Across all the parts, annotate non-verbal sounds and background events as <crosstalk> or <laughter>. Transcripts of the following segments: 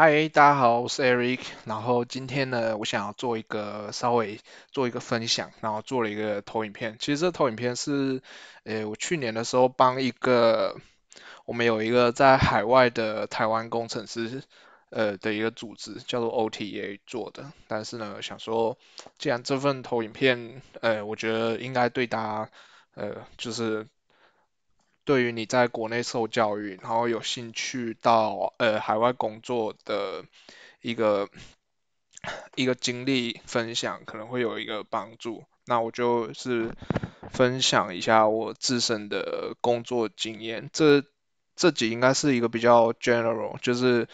嗨，大家好，我是 Eric。然后今天呢，我想要做一个稍微做一个分享，然后做了一个投影片。其实这投影片是呃我去年的时候帮一个我们有一个在海外的台湾工程师呃的一个组织叫做 OTA 做的。但是呢，想说既然这份投影片呃，我觉得应该对大家呃就是。对于你在国内受教育，然后有兴趣到呃海外工作的一个一个经历分享，可能会有一个帮助。那我就是分享一下我自身的工作经验。这这集应该是一个比较 general，就是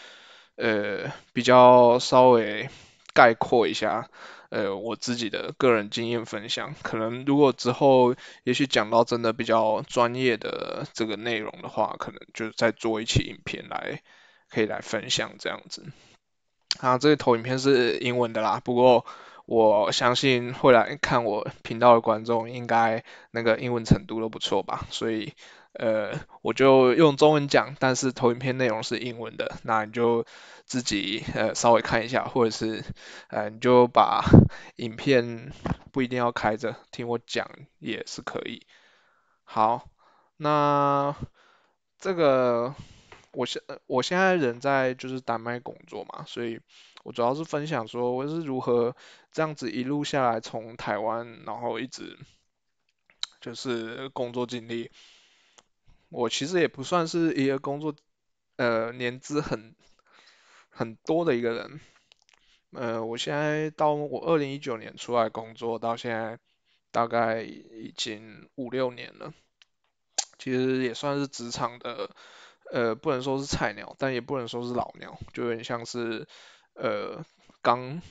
呃比较稍微概括一下。呃，我自己的个人经验分享，可能如果之后也许讲到真的比较专业的这个内容的话，可能就再做一期影片来可以来分享这样子。啊，这个投影片是英文的啦，不过我相信会来看我频道的观众应该那个英文程度都不错吧，所以。呃，我就用中文讲，但是投影片内容是英文的，那你就自己呃稍微看一下，或者是呃你就把影片不一定要开着听我讲也是可以。好，那这个我现我现在人在就是丹麦工作嘛，所以我主要是分享说我是如何这样子一路下来从台湾，然后一直就是工作经历。我其实也不算是一个工作呃年资很很多的一个人，呃，我现在到我二零一九年出来工作到现在大概已经五六年了，其实也算是职场的呃不能说是菜鸟，但也不能说是老鸟，就有点像是呃刚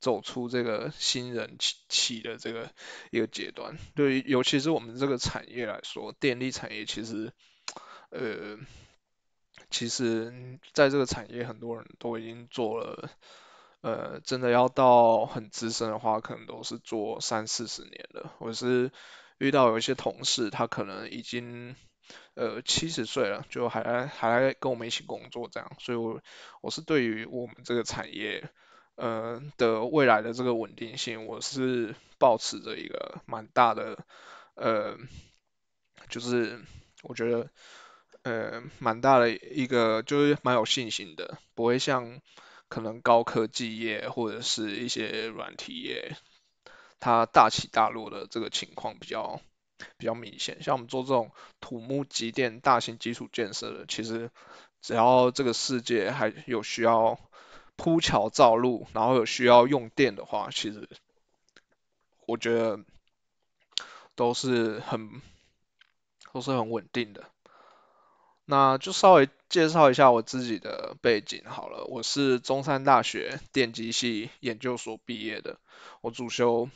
走出这个新人期期的这个一个阶段，对，尤其是我们这个产业来说，电力产业其实。呃，其实在这个产业，很多人都已经做了，呃，真的要到很资深的话，可能都是做三四十年了。我是遇到有一些同事，他可能已经呃七十岁了，就还还跟我们一起工作这样。所以我我是对于我们这个产业，呃的未来的这个稳定性，我是保持着一个蛮大的，呃，就是我觉得。呃，蛮大的一个，就是蛮有信心的，不会像可能高科技业或者是一些软体业，它大起大落的这个情况比较比较明显。像我们做这种土木、机电、大型基础建设的，其实只要这个世界还有需要铺桥造路，然后有需要用电的话，其实我觉得都是很都是很稳定的。那就稍微介绍一下我自己的背景好了，我是中山大学电机系研究所毕业的，我主修，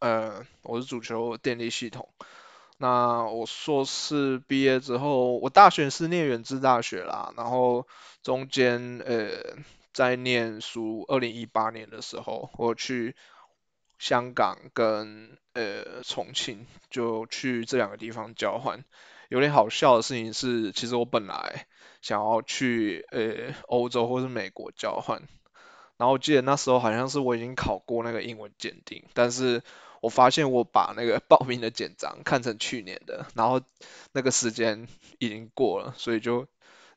呃，我是主修电力系统。那我硕士毕业之后，我大学是念远志大学啦，然后中间呃在念书，二零一八年的时候我去香港跟呃重庆，就去这两个地方交换。有点好笑的事情是，其实我本来想要去呃欧洲或是美国交换，然后记得那时候好像是我已经考过那个英文鉴定，但是我发现我把那个 <laughs> 报名的简章看成去年的，然后那个时间已经过了，所以就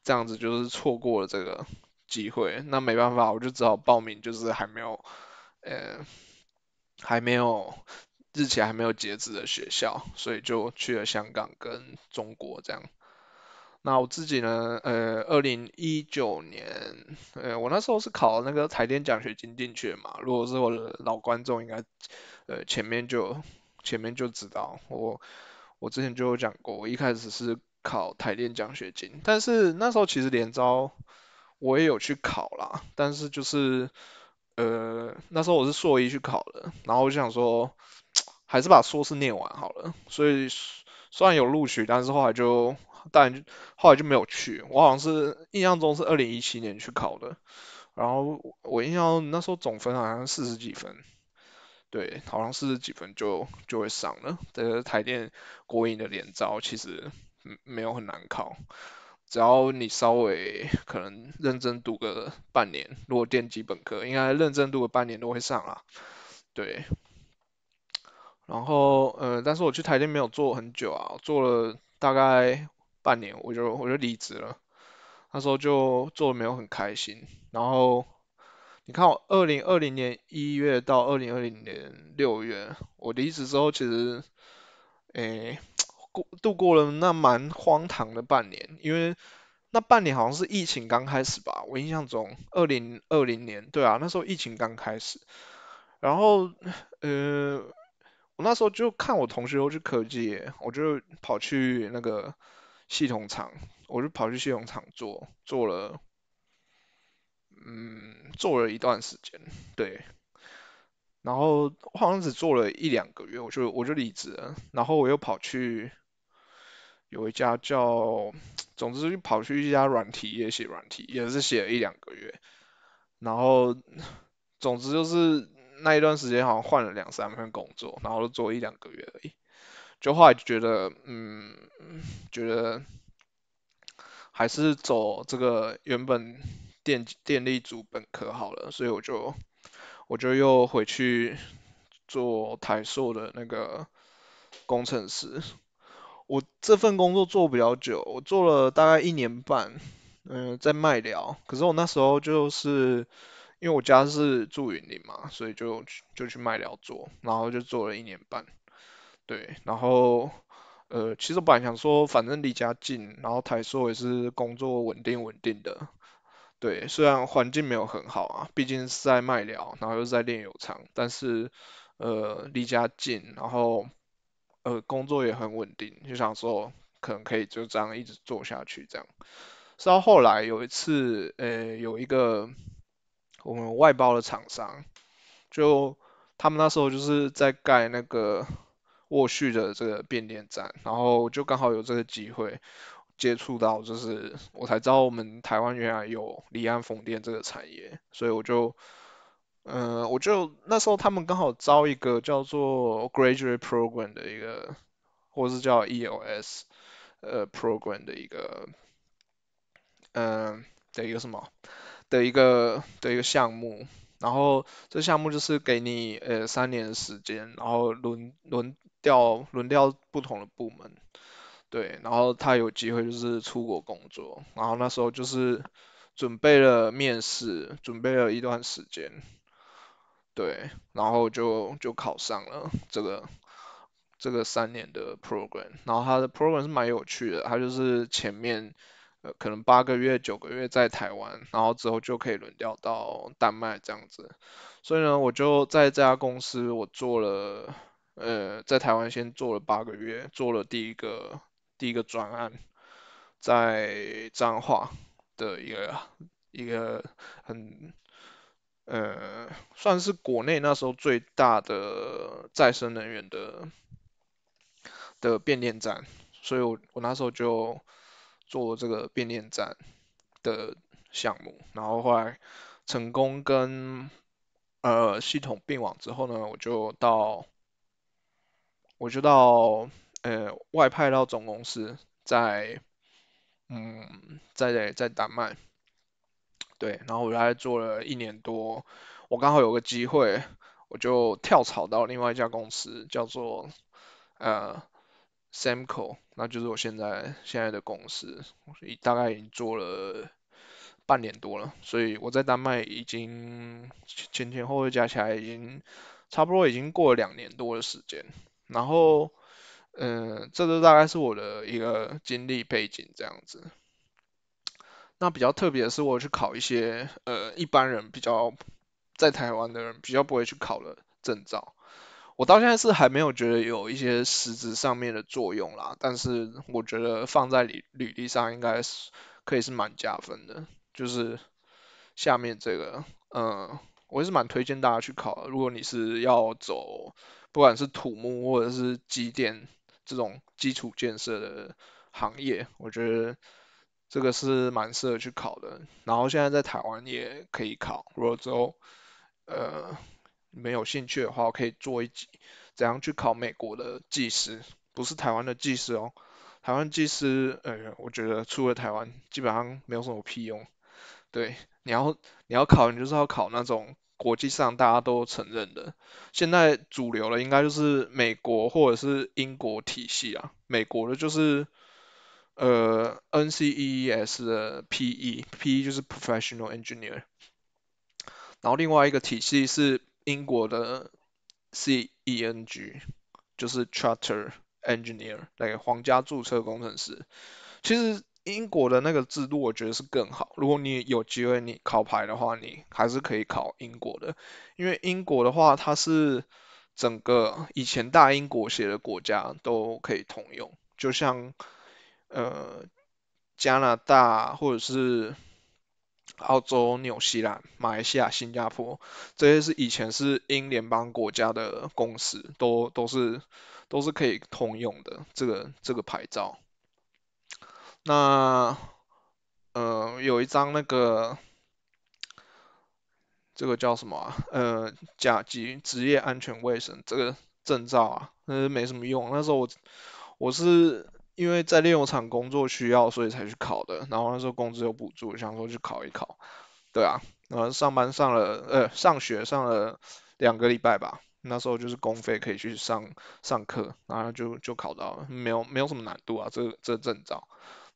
这样子就是错过了这个机会。那没办法，我就只好报名，就是还没有呃还没有。日前还没有截止的学校，所以就去了香港跟中国这样。那我自己呢？呃，二零一九年，呃，我那时候是考那个台电奖学金进去的嘛。如果是我的老观众，应该呃前面就前面就知道我我之前就有讲过，我一开始是考台电奖学金，但是那时候其实连招我也有去考啦，但是就是呃那时候我是硕一去考的，然后我就想说。还是把硕士念完好了，所以虽然有录取，但是后来就但后来就没有去。我好像是印象中是二零一七年去考的，然后我印象那时候总分好像四十几分，对，好像四十几分就就会上了。这个台电国营的联招其实没有很难考，只要你稍微可能认真读个半年，如果电机本科应该认真读个半年都会上啊，对。然后，呃，但是我去台电没有做很久啊，做了大概半年，我就我就离职了。那时候就做的没有很开心。然后你看我二零二零年一月到二零二零年六月，我离职之后，其实，诶，过度过了那蛮荒唐的半年，因为那半年好像是疫情刚开始吧，我印象中二零二零年，对啊，那时候疫情刚开始。然后，呃。我那时候就看我同学都去科技，我就跑去那个系统厂，我就跑去系统厂做，做了，嗯，做了一段时间，对，然后好像只做了一两个月，我就我就离职，了。然后我又跑去有一家叫，总之就跑去一家软体业写软体，也是写了一两个月，然后，总之就是。那一段时间好像换了两三份工作，然后做一两个月而已，就后来就觉得，嗯，觉得还是走这个原本电电力组本科好了，所以我就我就又回去做台硕的那个工程师。我这份工作做比较久，我做了大概一年半，嗯，在卖寮。可是我那时候就是。因为我家是住云林嘛，所以就就去卖疗做，然后就做了一年半，对，然后呃其实我本来想说，反正离家近，然后台塑也是工作稳定稳定的，对，虽然环境没有很好啊，毕竟是在卖疗，然后又在炼油厂，但是呃离家近，然后呃工作也很稳定，就想说可能可以就这样一直做下去这样，直到后来有一次呃有一个。我们外包的厂商，就他们那时候就是在盖那个卧序的这个变电站，然后就刚好有这个机会接触到，就是我才知道我们台湾原来有离岸风电这个产业，所以我就，嗯，我就那时候他们刚好招一个叫做 graduate program 的一个，或是叫 E.O.S. 呃 program 的一个，嗯，的一个什么？的一个的一个项目，然后这项目就是给你呃三年的时间，然后轮轮调轮调不同的部门，对，然后他有机会就是出国工作，然后那时候就是准备了面试，准备了一段时间，对，然后就就考上了这个这个三年的 program，然后他的 program 是蛮有趣的，他就是前面。呃，可能八个月、九个月在台湾，然后之后就可以轮调到丹麦这样子。所以呢，我就在这家公司，我做了，呃，在台湾先做了八个月，做了第一个第一个专案，在彰化的一个一个很，呃，算是国内那时候最大的再生能源的的变电站，所以我我那时候就。做这个变电站的项目，然后后来成功跟呃系统并网之后呢，我就到我就到呃外派到总公司，在嗯在在丹麦，对，然后我来做了一年多，我刚好有个机会，我就跳槽到另外一家公司，叫做呃 Samco。那就是我现在现在的公司，以大概已经做了半年多了，所以我在丹麦已经前前后后加起来已经差不多已经过了两年多的时间。然后，嗯，这个大概是我的一个经历背景这样子。那比较特别的是，我去考一些呃一般人比较在台湾的人比较不会去考的证照。我到现在是还没有觉得有一些实质上面的作用啦，但是我觉得放在履履历上应该是可以是蛮加分的。就是下面这个，嗯，我也是蛮推荐大家去考。如果你是要走不管是土木或者是机电这种基础建设的行业，我觉得这个是蛮适合去考的。然后现在在台湾也可以考，如果之后，呃。没有兴趣的话，我可以做一集怎样去考美国的技师，不是台湾的技师哦。台湾技师，呃，我觉得出了台湾基本上没有什么屁用。对，你要你要考，你就是要考那种国际上大家都承认的。现在主流的应该就是美国或者是英国体系啊。美国的就是呃，NCEES 的 PE，PE 就是 Professional Engineer。然后另外一个体系是。英国的 C.E.N.G 就是 Charter Engineer 那个皇家注册工程师，其实英国的那个制度我觉得是更好。如果你有机会你考牌的话，你还是可以考英国的，因为英国的话它是整个以前大英国协的国家都可以通用，就像呃加拿大或者是。澳洲、纽西兰、马来西亚、新加坡，这些是以前是英联邦国家的公司，都都是都是可以通用的这个这个牌照。那呃有一张那个这个叫什么啊？呃甲级职业安全卫生这个证照啊，那是没什么用。那时候我我是。因为在炼油厂工作需要，所以才去考的。然后那时候工资有补助，想说去考一考。对啊，然后上班上了，呃，上学上了两个礼拜吧。那时候就是公费可以去上上课，然后就就考到了，没有没有什么难度啊，这这证照。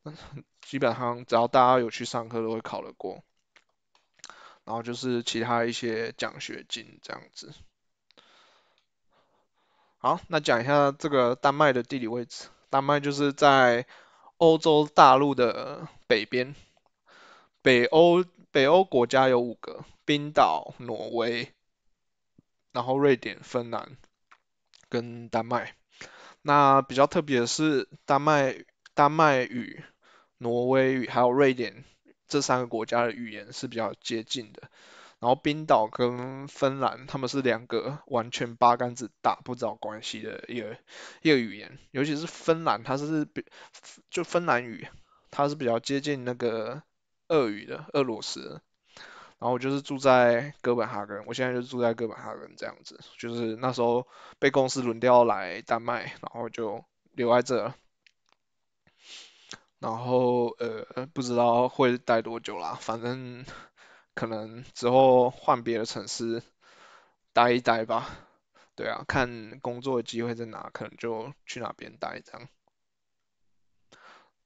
<laughs> 基本上只要大家有去上课，都会考得过。然后就是其他一些奖学金这样子。好，那讲一下这个丹麦的地理位置。丹麦就是在欧洲大陆的北边，北欧北欧国家有五个，冰岛、挪威，然后瑞典、芬兰跟丹麦。那比较特别的是，丹麦、丹麦语、挪威语还有瑞典这三个国家的语言是比较接近的。然后冰岛跟芬兰，他们是两个完全八竿子打不着关系的，一个一个语言。尤其是芬兰，它是比就芬兰语，它是比较接近那个俄语的，俄罗斯。然后我就是住在哥本哈根，我现在就住在哥本哈根，这样子。就是那时候被公司轮调来丹麦，然后就留在这然后呃，不知道会待多久啦，反正。可能之后换别的城市待一待吧，对啊，看工作机会在哪，可能就去哪边待这样。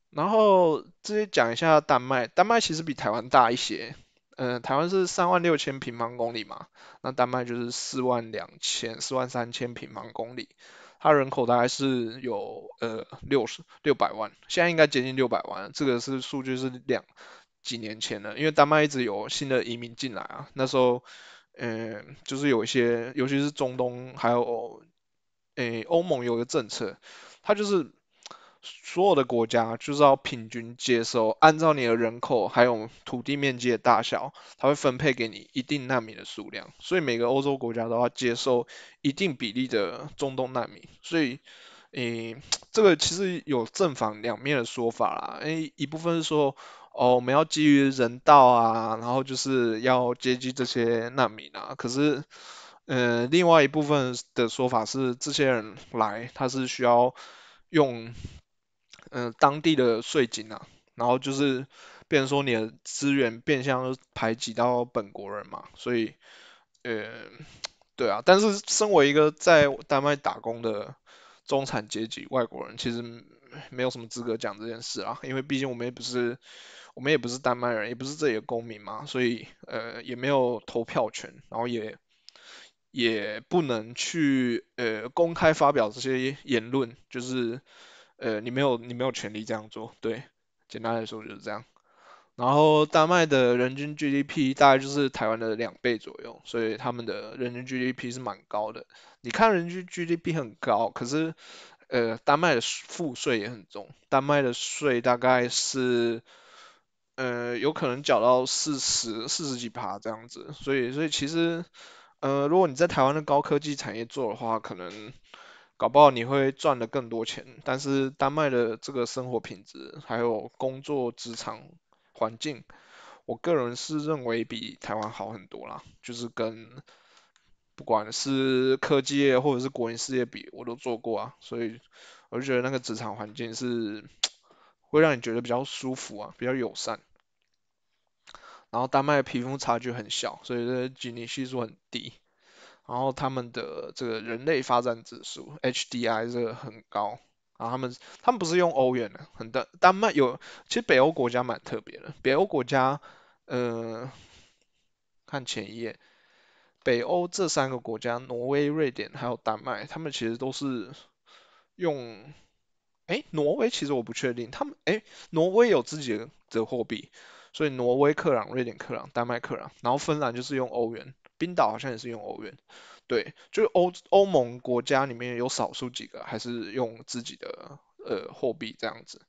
然后直接讲一下丹麦，丹麦其实比台湾大一些，嗯，台湾是三万六千平方公里嘛，那丹麦就是四万两千、四万三千平方公里，它人口大概是有呃六十六百万，现在应该接近六百万，这个是数据是两。几年前了，因为丹麦一直有新的移民进来啊。那时候，嗯，就是有一些，尤其是中东，还有，诶，欧盟有个政策，它就是所有的国家就是要平均接收，按照你的人口还有土地面积的大小，它会分配给你一定难民的数量。所以每个欧洲国家都要接收一定比例的中东难民。所以诶，这个其实有正反两面的说法啦。诶，一部分是说，哦，我们要基于人道啊，然后就是要接济这些难民啊。可是，呃，另外一部分的说法是，这些人来他是需要用，呃，当地的税金啊，然后就是变说你的资源变相排挤到本国人嘛。所以，呃，<tsk> 对啊，但是身为一个在丹麦打工的。中产阶级外国人其实没有什么资格讲这件事啊，因为毕竟我们也不是我们也不是丹麦人，也不是这里的公民嘛，所以呃也没有投票权，然后也也不能去呃公开发表这些言论，就是呃你没有你没有权利这样做，对，简单来说就是这样。然后丹麦的人均 GDP 大概就是台湾的两倍左右，所以他们的人均 GDP 是蛮高的。你看人均 GDP 很高，可是呃丹麦的赋税也很重，丹麦的税大概是呃有可能缴到四十四十几趴这样子。所以所以其实呃如果你在台湾的高科技产业做的话，可能搞不好你会赚的更多钱。但是丹麦的这个生活品质还有工作职场。环境，我个人是认为比台湾好很多啦，就是跟不管是科技业或者是国营事业比，我都做过啊，所以我就觉得那个职场环境是会让你觉得比较舒服啊，比较友善。然后丹麦的贫富差距很小，所以的基尼系数很低，然后他们的这个人类发展指数 HDI 个很高。啊，他们他们不是用欧元的，很丹丹麦有，其实北欧国家蛮特别的，北欧国家，呃，看前一页，北欧这三个国家，挪威、瑞典还有丹麦，他们其实都是用，哎，挪威其实我不确定，他们哎，挪威有自己的货币，所以挪威克朗、瑞典克朗、丹麦克朗，然后芬兰就是用欧元。冰岛好像也是用欧元，对，就是欧欧盟国家里面有少数几个还是用自己的呃货币这样子，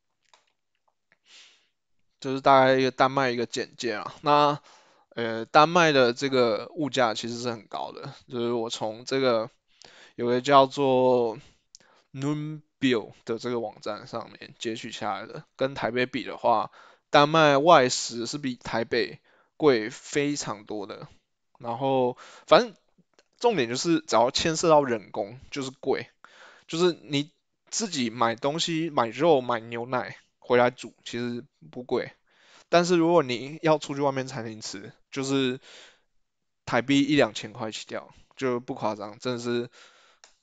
就是大概一个丹麦一个简介啊，那呃丹麦的这个物价其实是很高的，就是我从这个有个叫做 n u n b i l 的这个网站上面截取下来的，跟台北比的话，丹麦外食是比台北贵非常多的。然后反正重点就是，只要牵涉到人工就是贵，就是你自己买东西买肉买牛奶回来煮，其实不贵。但是如果你要出去外面餐厅吃，就是台币一两千块起跳，就不夸张，真的是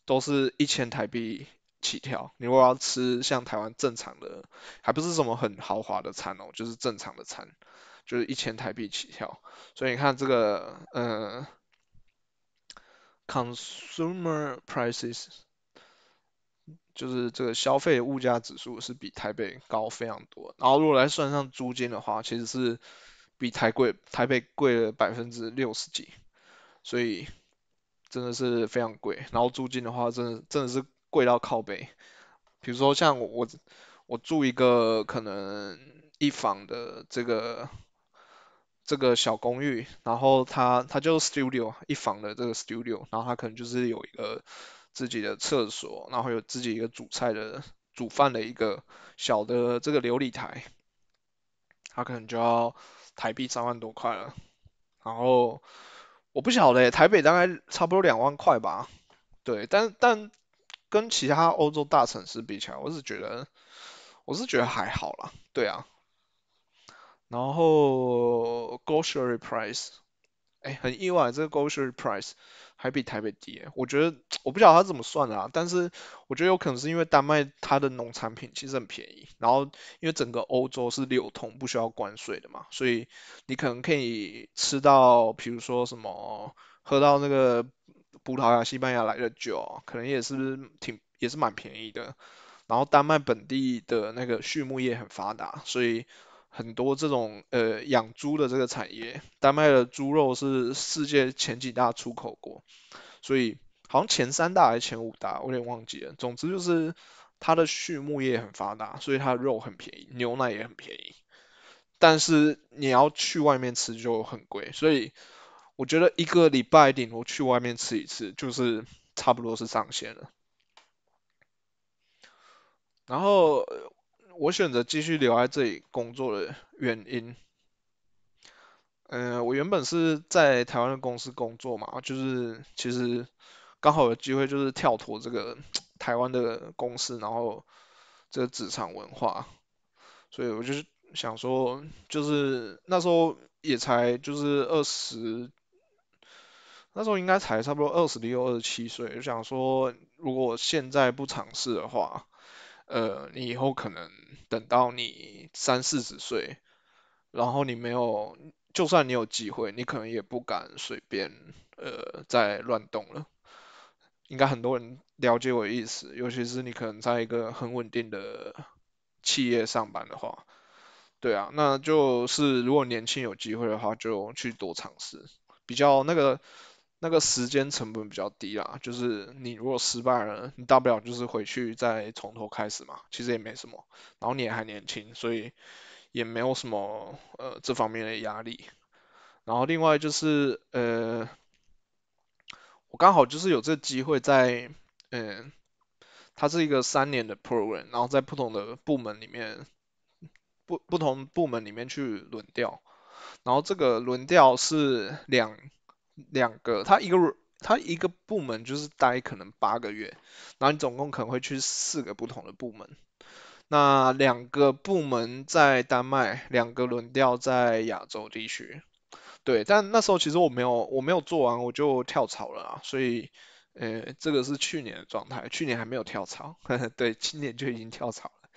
都是一千台币起跳。你如果要吃像台湾正常的，还不是什么很豪华的餐哦，就是正常的餐。就是一千台币起跳，所以你看这个呃，consumer prices 就是这个消费物价指数是比台北高非常多，然后如果来算上租金的话，其实是比台贵台北贵了百分之六十几，所以真的是非常贵，然后租金的话，真的真的是贵到靠北。比如说像我我住一个可能一房的这个。这个小公寓，然后他他就 studio 一房的这个 studio，然后他可能就是有一个自己的厕所，然后有自己一个煮菜的煮饭的一个小的这个琉璃台，他可能就要台币三万多块了。然后我不晓得台北大概差不多两万块吧，对，但但跟其他欧洲大城市比起来，我是觉得我是觉得还好啦，对啊。然后 grocery price，哎，很意外，这个 grocery price 还比台北低。我觉得我不晓得它怎么算啊，但是我觉得有可能是因为丹麦它的农产品其实很便宜，然后因为整个欧洲是流通不需要关税的嘛，所以你可能可以吃到，比如说什么喝到那个葡萄牙、西班牙来的酒，可能也是挺也是蛮便宜的。然后丹麦本地的那个畜牧业很发达，所以。很多这种呃养猪的这个产业，丹麦的猪肉是世界前几大出口国，所以好像前三大还是前五大，我有点忘记了。总之就是它的畜牧业很发达，所以它的肉很便宜，牛奶也很便宜。但是你要去外面吃就很贵，所以我觉得一个礼拜顶多去外面吃一次，就是差不多是上限了。然后。我选择继续留在这里工作的原因，嗯，我原本是在台湾的公司工作嘛，就是其实刚好有机会就是跳脱这个 <tsk> 台湾的公司，然后这个职场文化，所以我就是想说，就是那时候也才就是二十，那时候应该才差不多二十六、二十七岁，就想说如果现在不尝试的话。呃，你以后可能等到你三四十岁，然后你没有，就算你有机会，你可能也不敢随便呃再乱动了。应该很多人了解我意思，尤其是你可能在一个很稳定的企业上班的话，对啊，那就是如果年轻有机会的话，就去多尝试，比较那个。那个时间成本比较低啦，就是你如果失败了，你大不了就是回去再从头开始嘛，其实也没什么，然后你也还年轻，所以也没有什么呃这方面的压力。然后另外就是呃，我刚好就是有这机会在，嗯，它是一个三年的 program，然后在不同的部门里面，不不同部门里面去轮调，然后这个轮调是两。两个，他一个他一个部门就是待可能八个月，然后你总共可能会去四个不同的部门，那两个部门在丹麦，两个轮调在亚洲地区，对，但那时候其实我没有我没有做完我就跳槽了啊，所以呃这个是去年的状态，去年还没有跳槽，<laughs> 对，今年就已经跳槽了，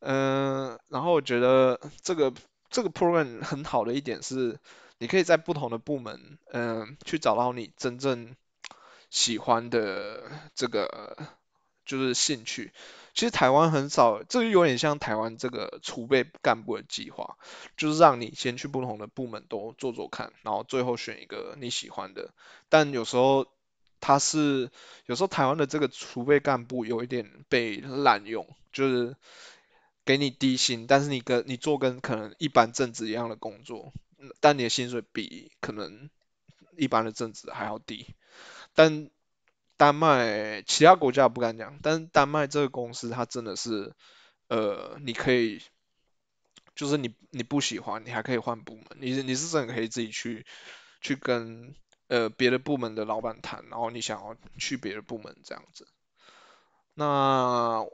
嗯，然后我觉得这个这个 program 很好的一点是。你可以在不同的部门，嗯，去找到你真正喜欢的这个就是兴趣。其实台湾很少，这就有点像台湾这个储备干部的计划，就是让你先去不同的部门都做做看，然后最后选一个你喜欢的。但有时候他是有时候台湾的这个储备干部有一点被滥用，就是给你低薪，但是你跟你做跟可能一般正职一样的工作。但你的薪水比可能一般的正职还要低，但丹麦其他国家不敢讲，但丹麦这个公司它真的是，呃，你可以，就是你你不喜欢，你还可以换部门，你你是真的可以自己去去跟呃别的部门的老板谈，然后你想要去别的部门这样子，那。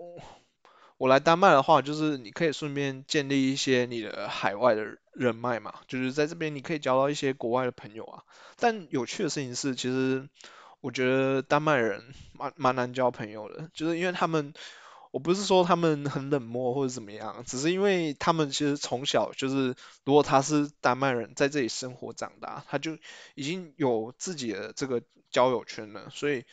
我来丹麦的话，就是你可以顺便建立一些你的海外的人脉嘛，就是在这边你可以交到一些国外的朋友啊。但有趣的事情是，其实我觉得丹麦人蛮蛮难交朋友的，就是因为他们，我不是说他们很冷漠或者怎么样，只是因为他们其实从小就是，如果他是丹麦人在这里生活长大，他就已经有自己的这个交友圈了，所以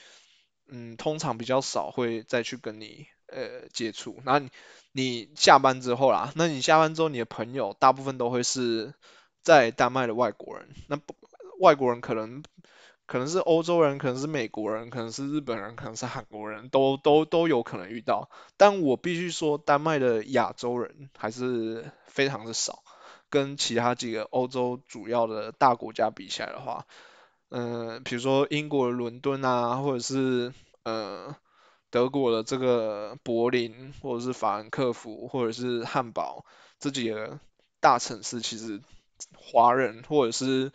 嗯，通常比较少会再去跟你。呃，接触，那你你下班之后啦，那你下班之后，你的朋友大部分都会是在丹麦的外国人，那不外国人可能可能是欧洲人，可能是美国人，可能是日本人，可能是韩国人，都都都有可能遇到。但我必须说，丹麦的亚洲人还是非常的少，跟其他几个欧洲主要的大国家比起来的话，嗯，比如说英国伦敦啊，或者是呃。德国的这个柏林或者是法兰克福或者是汉堡这几个大城市，其实华人或者是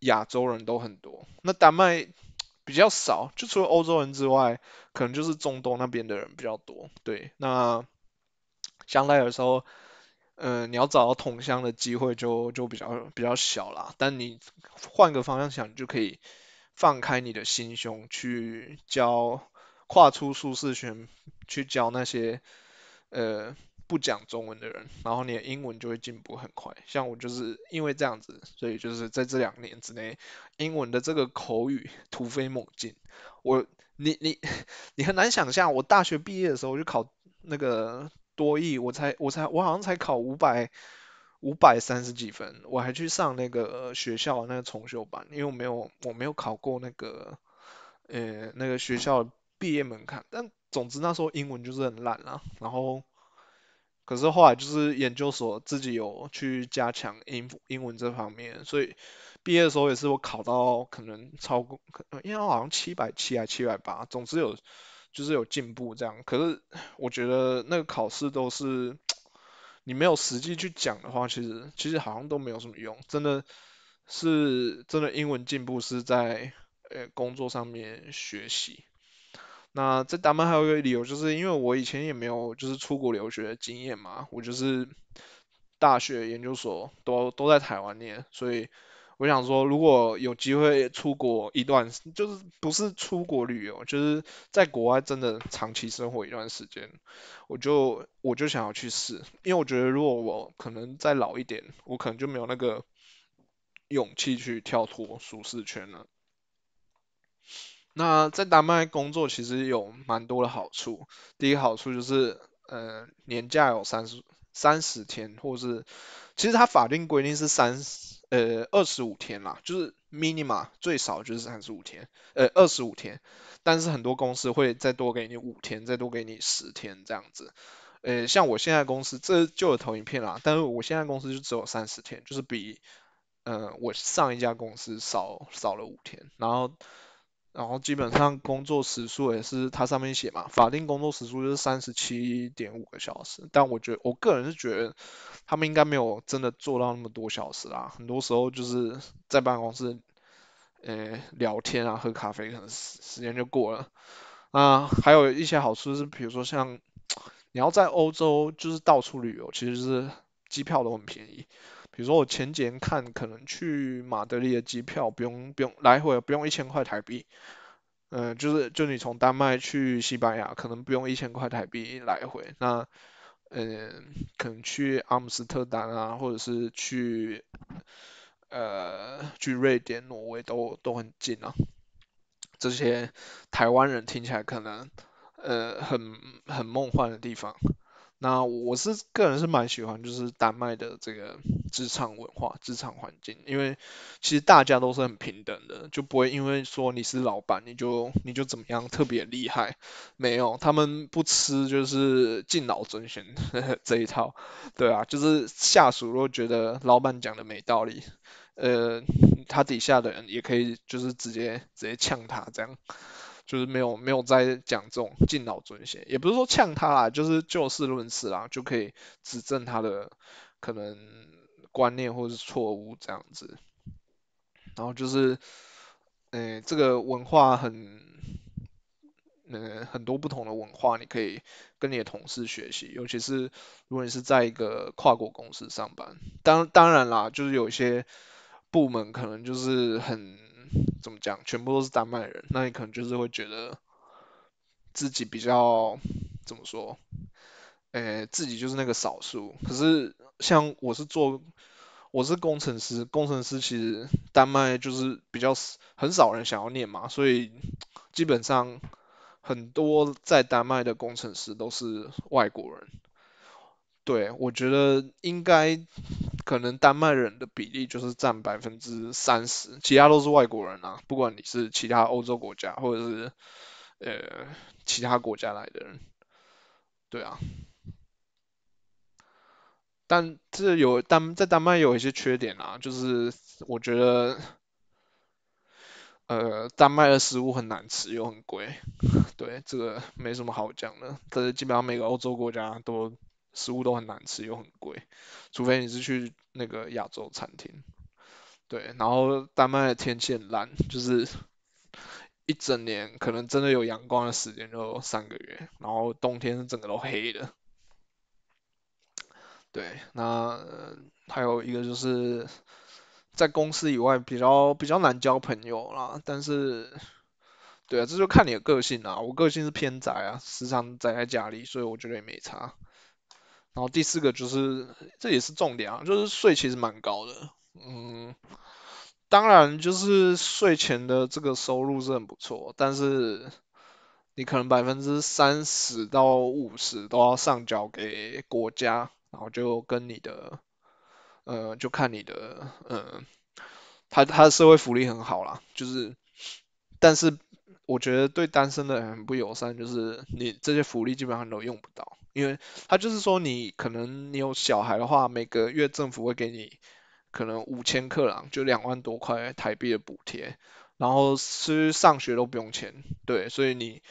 亚洲人都很多。那丹麦比较少，就除了欧洲人之外，可能就是中东那边的人比较多。对，那将来的时候，嗯，你要找到同乡的机会就就比较比较小啦。但你换个方向想，就可以放开你的心胸去交。跨出舒适圈去教那些呃不讲中文的人，然后你的英文就会进步很快。像我就是因为这样子，所以就是在这两年之内，英文的这个口语突飞猛进。我你你你很难想象，我大学毕业的时候就考那个多译，我才我才我好像才考五百五百三十几分，我还去上那个学校的那个重修班，因为我没有我没有考过那个呃那个学校。毕业门槛，但总之那时候英文就是很烂啦。然后，可是后来就是研究所自己有去加强英英文这方面，所以毕业的时候也是我考到可能超过，可能英好像七百七还七百八，总之有就是有进步这样。可是我觉得那个考试都是你没有实际去讲的话，其实其实好像都没有什么用，真的是真的英文进步是在呃工作上面学习。那这咱们还有一个理由，就是因为我以前也没有就是出国留学的经验嘛，我就是大学、研究所都都在台湾念，所以我想说，如果有机会出国一段，就是不是出国旅游，就是在国外真的长期生活一段时间，我就我就想要去试，因为我觉得如果我可能再老一点，我可能就没有那个勇气去跳脱舒适圈了。那在丹麦工作其实有蛮多的好处。第一个好处就是，呃，年假有三十三十天，或者是，其实它法定规定是三十呃二十五天啦，就是 m i n i m a 最少就是三十五天，呃二十五天，但是很多公司会再多给你五天，再多给你十天这样子。呃，像我现在公司这就有投影片啦，但是我现在公司就只有三十天，就是比，嗯，我上一家公司少少了五天，然后。然后基本上工作时数也是它上面写嘛，法定工作时数就是三十七点五个小时，但我觉得我个人是觉得他们应该没有真的做到那么多小时啦，很多时候就是在办公室，呃聊天啊，喝咖啡，可能时时间就过了。啊，还有一些好处是，比如说像你要在欧洲就是到处旅游，其实是机票都很便宜。比如说我前几年看，可能去马德里的机票不用不用来回不用一千块台币，嗯，就是就你从丹麦去西班牙可能不用一千块台币来回，那嗯可能去阿姆斯特丹啊，或者是去呃去瑞典、挪威都都很近啊，这些台湾人听起来可能呃很很梦幻的地方。那我是个人是蛮喜欢，就是丹麦的这个职场文化、职场环境，因为其实大家都是很平等的，就不会因为说你是老板你就你就怎么样特别厉害，没有，他们不吃就是敬老尊贤 <laughs> 这一套，对啊，就是下属如果觉得老板讲的没道理，呃，他底下的人也可以就是直接直接呛他这样。就是没有没有在讲这种敬老尊贤，也不是说呛他啦，就是就事论事啦，就可以指正他的可能观念或是错误这样子。然后就是，哎，这个文化很，嗯，很多不同的文化，你可以跟你的同事学习，尤其是如果你是在一个跨国公司上班。当当然啦，就是有些部门可能就是很。怎么讲？全部都是丹麦人，那你可能就是会觉得自己比较怎么说？诶，自己就是那个少数。可是像我是做我是工程师，工程师其实丹麦就是比较很少人想要念嘛，所以基本上很多在丹麦的工程师都是外国人。对，我觉得应该可能丹麦人的比例就是占百分之三十，其他都是外国人啊，不管你是其他欧洲国家或者是呃其他国家来的人，对啊。但这有丹在丹麦有一些缺点啊，就是我觉得呃丹麦的食物很难吃又很贵，<laughs> 对，这个没什么好讲的，这基本上每个欧洲国家都。食物都很难吃又很贵，除非你是去那个亚洲餐厅。对，然后丹麦的天气很烂，就是一整年可能真的有阳光的时间就三个月，然后冬天整个都黑的。对，那还有一个就是在公司以外比较比较难交朋友啦。但是，对啊，这就看你的个性啦。我个性是偏宅啊，时常宅在家里，所以我觉得也没差。然后第四个就是，这也是重点啊，就是税其实蛮高的，嗯，当然就是税前的这个收入是很不错，但是你可能百分之三十到五十都要上缴给国家，然后就跟你的，呃，就看你的，呃，他他的社会福利很好啦，就是，但是。我觉得对单身的人很不友善，就是你这些福利基本上都用不到，因为他就是说你可能你有小孩的话，每个月政府会给你可能五千克朗，就两万多块台币的补贴，然后吃上学都不用钱，对，所以你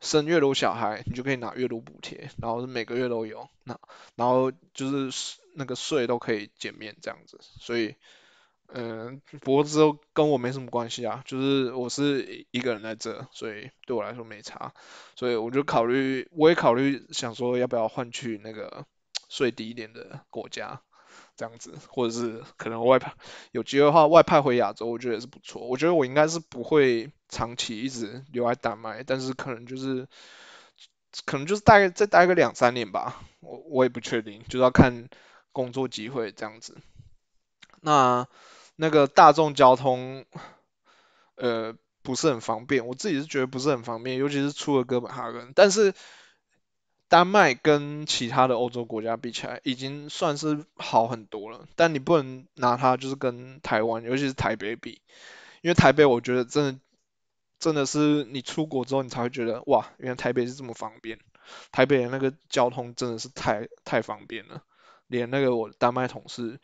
生月度小孩，你就可以拿月度补贴，然后每个月都有，那然后就是那个税都可以减免这样子，所以。嗯，不过之后跟我没什么关系啊，就是我是一个人在这，所以对我来说没差，所以我就考虑，我也考虑想说要不要换去那个税低一点的国家，这样子，或者是可能外派，有机会的话外派回亚洲，我觉得也是不错。我觉得我应该是不会长期一直留在丹麦，但是可能就是，可能就是待再待个两三年吧，我我也不确定，就是要看工作机会这样子，那。那个大众交通，呃，不是很方便，我自己是觉得不是很方便，尤其是出了哥本哈根，但是丹麦跟其他的欧洲国家比起来，已经算是好很多了。但你不能拿它就是跟台湾，尤其是台北比，因为台北我觉得真的真的是你出国之后，你才会觉得哇，原来台北是这么方便。台北那个交通真的是太太方便了，连那个我丹麦同事。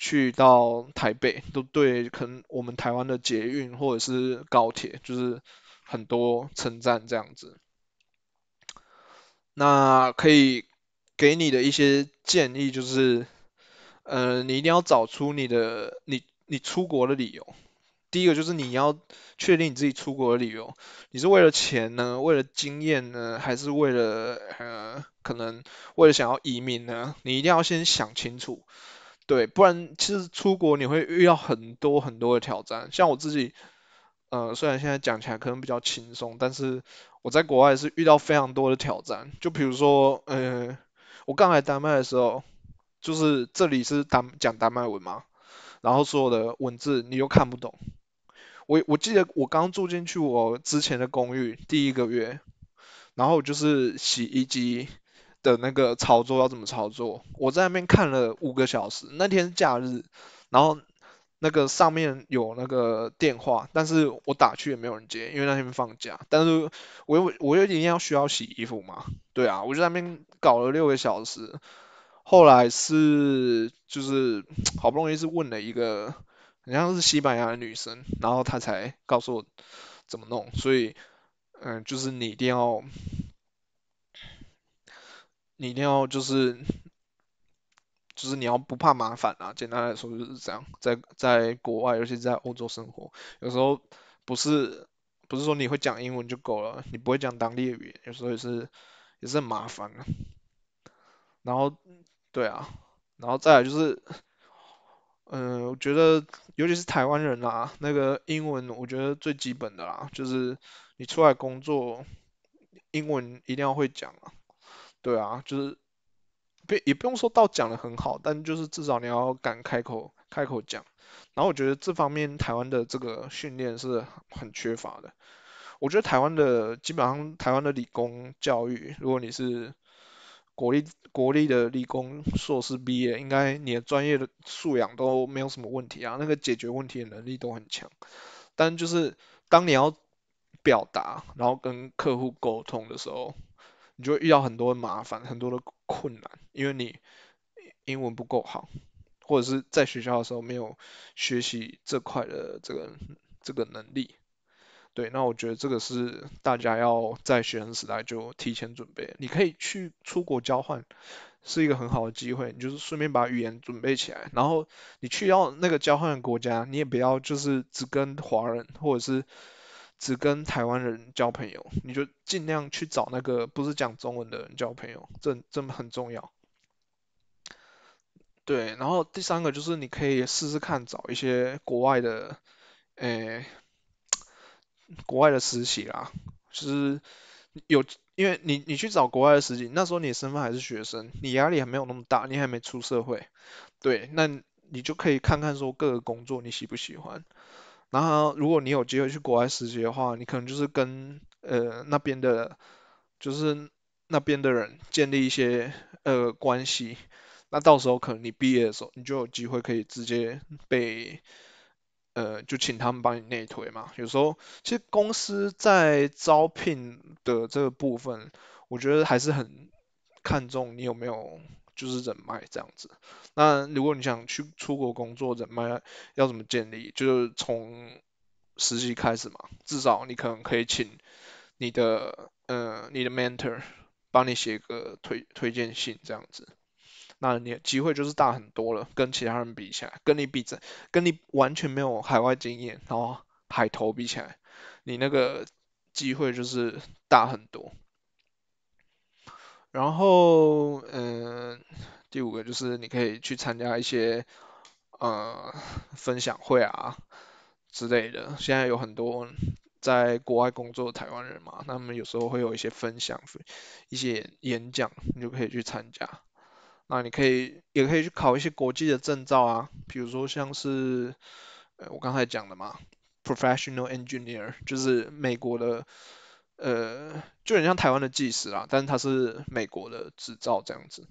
去到台北，都对可能我们台湾的捷运或者是高铁，就是很多称赞这样子。那可以给你的一些建议就是，呃，你一定要找出你的你你出国的理由。第一个就是你要确定你自己出国的理由，你是为了钱呢，为了经验呢，还是为了呃可能为了想要移民呢？你一定要先想清楚。对，不然其实出国你会遇到很多很多的挑战。像我自己，呃，虽然现在讲起来可能比较轻松，但是我在国外是遇到非常多的挑战。就比如说，呃，我刚来丹麦的时候，就是这里是丹讲丹麦文嘛，然后所有的文字你又看不懂。我我记得我刚住进去我之前的公寓第一个月，然后就是洗衣机。的那个操作要怎么操作？我在那边看了五个小时，那天假日，然后那个上面有那个电话，但是我打去也没有人接，因为那天放假。但是我又我又一定要需要洗衣服嘛，对啊，我就那边搞了六个小时，后来是就是 <tsk> 好不容易是问了一个好像是西班牙的女生，然后她才告诉我怎么弄，所以嗯，就是你一定要。你一定要就是，就是你要不怕麻烦啊！简单来说就是这样，在在国外，尤其在欧洲生活，有时候不是不是说你会讲英文就够了，你不会讲当地语言，有时候也是也是很麻烦啊。然后，对啊，然后再来就是，嗯，我觉得尤其是台湾人啊，那个英文我觉得最基本的啦，就是你出来工作，英文一定要会讲啊。对啊，就是不也不用说到讲的很好，但就是至少你要敢开口开口讲。然后我觉得这方面台湾的这个训练是很缺乏的。我觉得台湾的基本上台湾的理工教育，如果你是国立国立的理工硕士毕业，应该你的专业的素养都没有什么问题啊，那个解决问题的能力都很强。但就是当你要表达，然后跟客户沟通的时候。你就遇到很多麻烦，很多的困难，因为你英文不够好，或者是在学校的时候没有学习这块的这个这个能力。对，那我觉得这个是大家要在学生时代就提前准备。你可以去出国交换，是一个很好的机会。你就是顺便把语言准备起来，然后你去到那个交换的国家，你也不要就是只跟华人，或者是。只跟台湾人交朋友，你就尽量去找那个不是讲中文的人交朋友，这这很重要。对，然后第三个就是你可以试试看找一些国外的，诶，国外的实习啦，就是有，因为你你去找国外的实习，那时候你的身份还是学生，你压力还没有那么大，你还没出社会，对，那你就可以看看说各个工作你喜不喜欢。然后，如果你有机会去国外实习的话，你可能就是跟呃那边的，就是那边的人建立一些呃关系，那到时候可能你毕业的时候，你就有机会可以直接被，呃，就请他们帮你内推嘛。有时候，其实公司在招聘的这个部分，我觉得还是很看重你有没有。就是人脉这样子。那如果你想去出国工作，人脉要怎么建立？就是从实习开始嘛，至少你可能可以请你的呃你的 mentor 帮你写个推推荐信这样子，那你机会就是大很多了。跟其他人比起来，跟你比，跟跟你完全没有海外经验，然后海投比起来，你那个机会就是大很多。然后，嗯，第五个就是你可以去参加一些，呃，分享会啊之类的。现在有很多在国外工作的台湾人嘛，他们有时候会有一些分享、一些演讲，你就可以去参加。那你可以，也可以去考一些国际的证照啊，比如说像是，我刚才讲的嘛，Professional Engineer，就是美国的。呃，就很像台湾的技师啊，但是它是美国的执照这样子，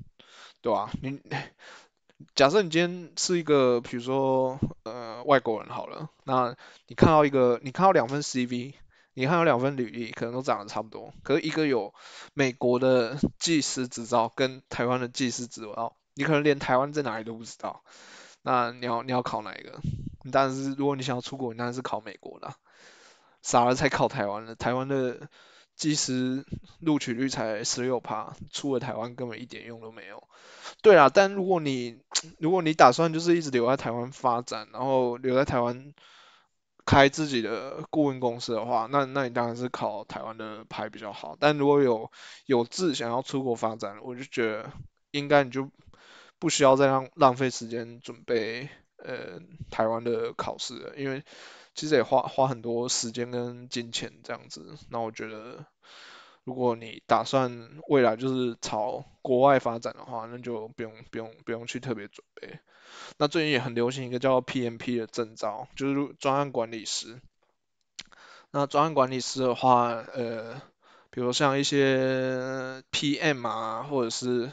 对吧？你 <laughs> 假设你今天是一个，比如说呃外国人好了，那你看到一个，你看到两份 CV，你看到两份履历，可能都长得差不多，可是一个有美国的技师执照跟台湾的技师执照，你可能连台湾在哪里都不知道，那你要你要考哪一个？你当然是如果你想要出国，你当然是考美国的。傻了才考台湾的，台湾的技师录取率才十六趴，出了台湾根本一点用都没有。对啊，但如果你 <tsk> 如果你打算就是一直留在台湾发展，然后留在台湾开自己的顾问公司的话，那那你当然是考台湾的牌比较好。但如果有有志想要出国发展，我就觉得应该你就不需要再浪浪费时间准备呃台湾的考试了，因为。其实也花花很多时间跟金钱这样子，那我觉得如果你打算未来就是朝国外发展的话，那就不用不用不用去特别准备。那最近也很流行一个叫 PMP 的证照，就是专案管理师。那专案管理师的话，呃，比如像一些 PM 啊，或者是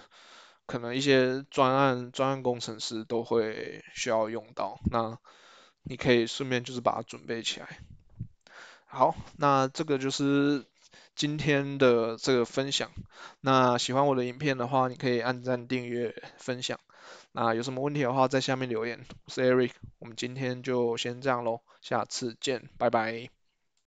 可能一些专案专案工程师都会需要用到。那你可以顺便就是把它准备起来。好，那这个就是今天的这个分享。那喜欢我的影片的话，你可以按赞、订阅、分享。那有什么问题的话，在下面留言。我是 Eric，我们今天就先这样喽，下次见，拜拜。